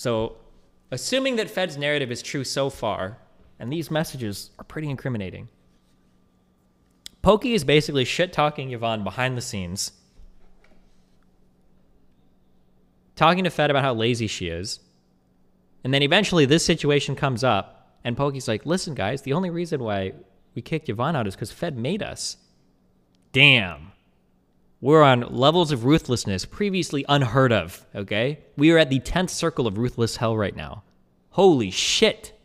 So, assuming that Fed's narrative is true so far, and these messages are pretty incriminating, Pokey is basically shit talking Yvonne behind the scenes, talking to Fed about how lazy she is. And then eventually this situation comes up, and Pokey's like, listen, guys, the only reason why we kicked Yvonne out is because Fed made us. Damn. We're on levels of ruthlessness previously unheard of, okay? We are at the 10th circle of ruthless hell right now. Holy shit.